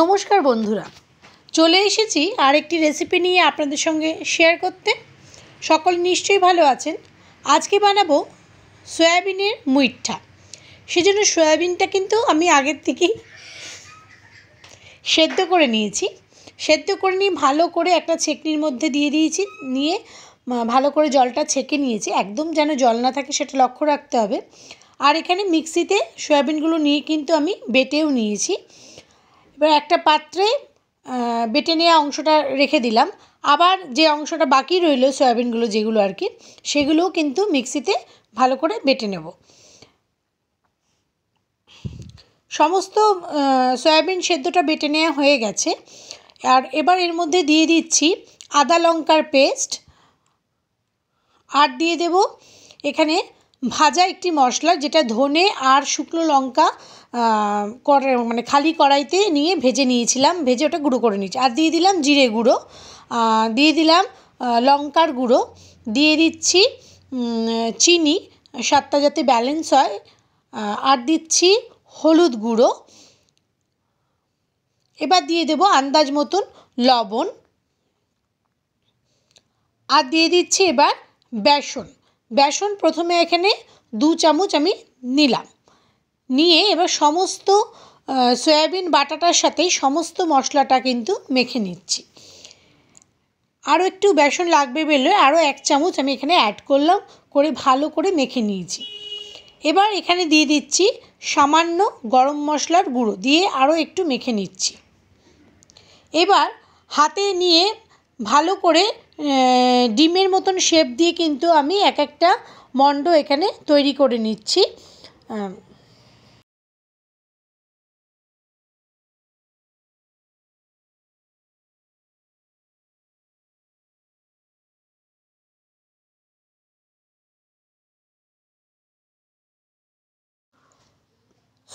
নমস্কার বন্ধুরা চলে এসেছি আরেকটি রেসিপি নিয়ে আপনাদের সঙ্গে শেয়ার করতে সকল নিশ্চয়ই ভালো আছেন আজকে বানাবো সয়াবিনের মুইঠা সেজন্য সয়াবিনটা কিন্তু আমি আগের থেকেই সেদ্ধ করে নিয়েছি সেদ্ধ করে নিয়ে ভালো করে একটা ছেকনির মধ্যে দিয়ে দিয়েছি নিয়ে ভালো করে জলটা ছেঁকে নিয়েছি একদম যেন জল না থাকে সেটা লক্ষ্য রাখতে হবে আর এখানে মিক্সিতে সয়াবিনগুলো নিয়ে কিন্তু আমি বেটেও নিয়েছি এবার একটা পাত্রে বেটে নেওয়া অংশটা রেখে দিলাম আবার যে অংশটা বাকি রইল সয়াবিনগুলো যেগুলো আর কি সেগুলোও কিন্তু মিক্সিতে ভালো করে বেটে নেব সমস্ত সয়াবিন সেদ্ধটা বেটে নেওয়া হয়ে গেছে আর এবার এর মধ্যে দিয়ে দিচ্ছি আদা লঙ্কার পেস্ট আর দিয়ে দেব এখানে ভাজা একটি মশলা যেটা ধনে আর শুকনো লঙ্কা মানে খালি কড়াইতে নিয়ে ভেজে নিয়েছিলাম ভেজে ওটা গুঁড়ো করে নিয়েছি আর দিয়ে দিলাম জিরে গুঁড়ো দিয়ে দিলাম লঙ্কার গুঁড়ো দিয়ে দিচ্ছি চিনি সাতটা যাতে ব্যালেন্স হয় আর দিচ্ছি হলুদ গুঁড়ো এবার দিয়ে দেব আন্দাজ মতন লবণ আর দিয়ে দিচ্ছি এবার বেসন বেসন প্রথমে এখানে দু চামচ আমি নিলাম নিয়ে এবার সমস্ত সয়াবিন বাটাটার সাথে সমস্ত মশলাটা কিন্তু মেখে নিচ্ছি আরও একটু বেসন লাগবে বলে আরও এক চামচ আমি এখানে অ্যাড করলাম করে ভালো করে মেখে নিয়েছি এবার এখানে দিয়ে দিচ্ছি সামান্য গরম মশলার গুঁড়ো দিয়ে আরও একটু মেখে নিচ্ছি এবার হাতে নিয়ে ভালো করে ডিমের মতন শেপ দিয়ে কিন্তু আমি এক একটা মন্ড এখানে তৈরি করে নিচ্ছি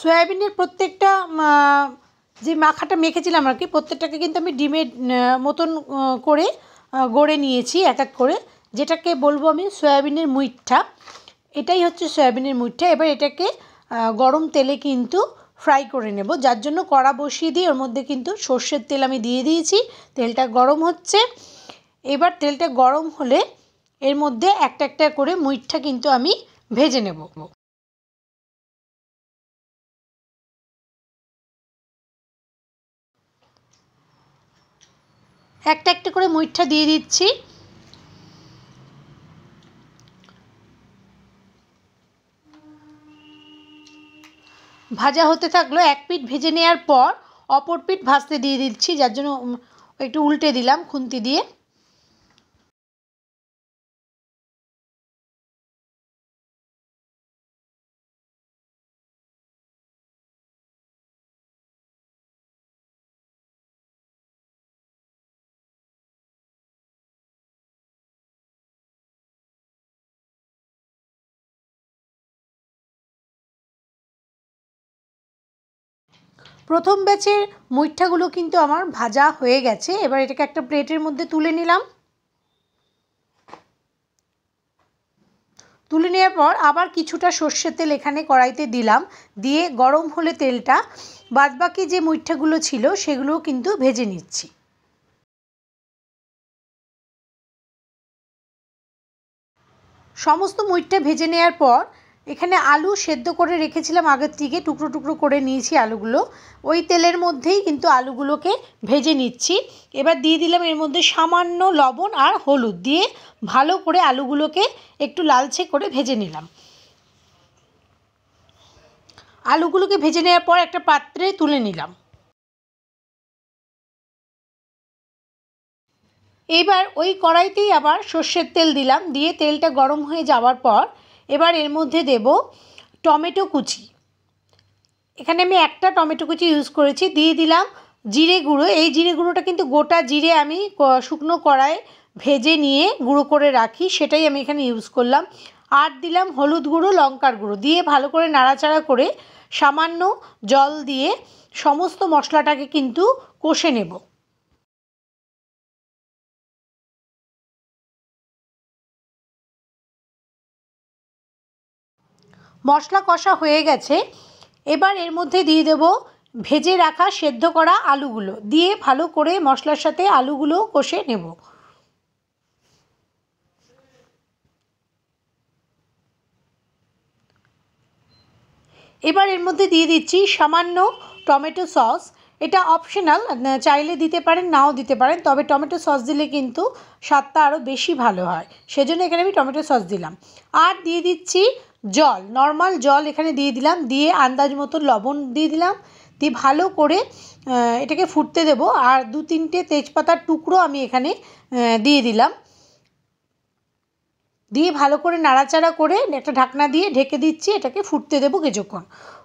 সয়াবিনের প্রত্যেকটা যে মাখাটা মেখেছিলাম আর কি প্রত্যেকটাকে কিন্তু আমি ডিমের মতন করে গড়ে নিয়েছি এক এক করে যেটাকে বলবো আমি সয়াবিনের মুইটটা এটাই হচ্ছে সয়াবিনের মুইটটা এবার এটাকে গরম তেলে কিন্তু ফ্রাই করে নেব যার জন্য কড়া বসিয়ে দিয়ে ওর মধ্যে কিন্তু সর্ষের তেল আমি দিয়ে দিয়েছি তেলটা গরম হচ্ছে এবার তেলটা গরম হলে এর মধ্যে একটা একটা করে মুইঠা কিন্তু আমি ভেজে নেব একটা একটা করে মুইঠা দিয়ে দিচ্ছি ভাজা হতে থাকলো এক পিঠ ভেজে নেওয়ার পর অপর পিঠ ভাজতে দিয়ে দিচ্ছি যার জন্য একটু উল্টে দিলাম খুন্তি দিয়ে প্রথম ব্যাচের মুইঠাগুলো কিন্তু আমার ভাজা হয়ে গেছে এবার এটাকে একটা প্লেটের মধ্যে তুলে নিলাম তুলে নেওয়ার পর আবার কিছুটা সর্ষের তেল এখানে কড়াইতে দিলাম দিয়ে গরম হলে তেলটা বাদবাকি যে মুইঠাগুলো ছিল সেগুলোও কিন্তু ভেজে নিচ্ছি সমস্ত মুইটটা ভেজে নেওয়ার পর এখানে আলু সেদ্ধ করে রেখেছিলাম আগের থেকে টুকরো টুকরো করে নিয়েছি আলুগুলো ওই তেলের মধ্যেই কিন্তু আলুগুলোকে ভেজে নিচ্ছি এবার দিয়ে দিলাম এর মধ্যে সামান্য লবণ আর হলুদ দিয়ে ভালো করে আলুগুলোকে একটু লালচে করে ভেজে নিলাম আলুগুলোকে ভেজে নেওয়ার পর একটা পাত্রে তুলে নিলাম এবার ওই কড়াইতেই আবার সর্ষের তেল দিলাম দিয়ে তেলটা গরম হয়ে যাওয়ার পর এবার এর মধ্যে দেব টমেটো কুচি এখানে আমি একটা টমেটো কুচি ইউজ করেছি দিয়ে দিলাম জিরে গুঁড়ো এই জিরে গুঁড়োটা কিন্তু গোটা জিরে আমি শুকনো কড়াই ভেজে নিয়ে গুঁড়ো করে রাখি সেটাই আমি এখানে ইউজ করলাম আর দিলাম হলুদ গুঁড়ো লঙ্কার গুঁড়ো দিয়ে ভালো করে নাড়াচাড়া করে সামান্য জল দিয়ে সমস্ত মশলাটাকে কিন্তু কষে নেব মশলা কষা হয়ে গেছে এবার এর মধ্যে দিয়ে দেব ভেজে রাখা সেদ্ধ করা আলুগুলো দিয়ে ভালো করে মশলার সাথে আলুগুলো কষে নেব এবার এর মধ্যে দিয়ে দিচ্ছি সামান্য টমেটো সস এটা অপশনাল চাইলে দিতে পারেন নাও দিতে পারেন তবে টমেটো সস দিলে কিন্তু স্বাদটা আরও বেশি ভালো হয় সেজন্য এখানে আমি টমেটো সস দিলাম আর দিয়ে দিচ্ছি জল নর্মাল জল এখানে দিয়ে দিলাম দিয়ে আন্দাজ মতো লবণ দিয়ে দিলাম দিয়ে ভালো করে এটাকে ফুটতে দেব আর দু তিনটে তেজপাতার টুকরো আমি এখানে দিয়ে দিলাম দিয়ে ভালো করে নাড়াচাড়া করে একটা ঢাকনা দিয়ে ঢেকে দিচ্ছি এটাকে ফুটতে দেবো কিছুক্ষণ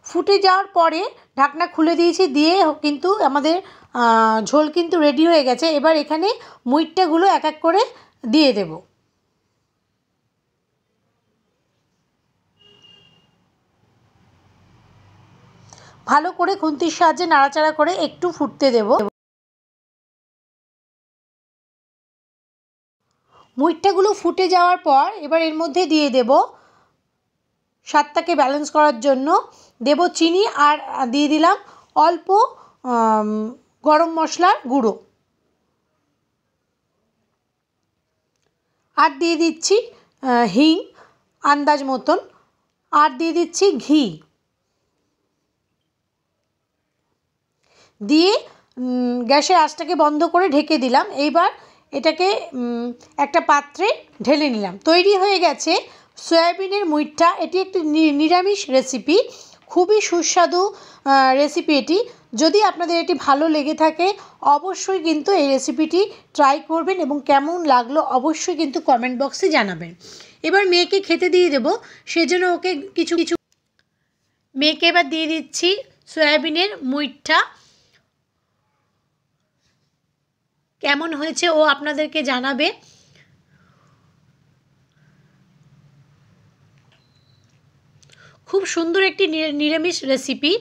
ফুটে যাওয়ার পরে ঢাকনা খুলে দিয়েছি দিয়ে কিন্তু আমাদের ঝোল কিন্তু রেডি হয়ে গেছে এবার এখানে মুইটটাগুলো এক এক করে দিয়ে দেবো ভালো করে খুন্তির সাহায্যে নাড়াচাড়া করে একটু ফুটতে দেব মুইটাগুলো ফুটে যাওয়ার পর এবার এর মধ্যে দিয়ে দেব স্বাদটাকে ব্যালেন্স করার জন্য দেব চিনি আর দিয়ে দিলাম অল্প গরম মশলার গুঁড়ো আর দিয়ে দিচ্ছি হিং আন্দাজ মতন আর দিয়ে দিচ্ছি ঘি দিয়ে গ্যাসের আঁচটাকে বন্ধ করে ঢেকে দিলাম এইবার এটাকে একটা পাত্রে ঢেলে নিলাম তৈরি হয়ে গেছে সয়াবিনের মুইটটা এটি একটি নিরামিষ রেসিপি খুবই সুস্বাদু রেসিপি এটি যদি আপনাদের এটি ভালো লেগে থাকে অবশ্যই কিন্তু এই রেসিপিটি ট্রাই করবেন এবং কেমন লাগলো অবশ্যই কিন্তু কমেন্ট বক্সে জানাবেন এবার মেয়েকে খেতে দিয়ে দেবো সেজন্য ওকে কিছু কিছু মেয়েকে এবার দিয়ে দিচ্ছি সয়াবিনের মুইটটা কেমন হয়েছে ও আপনাদেরকে জানাবে খুব সুন্দর একটি নিরামিষ রেসিপি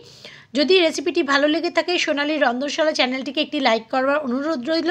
যদি রেসিপিটি ভালো লেগে থাকে সোনালি রন্ধনশালা চ্যানেলটিকে একটি লাইক করবার অনুরোধ রইল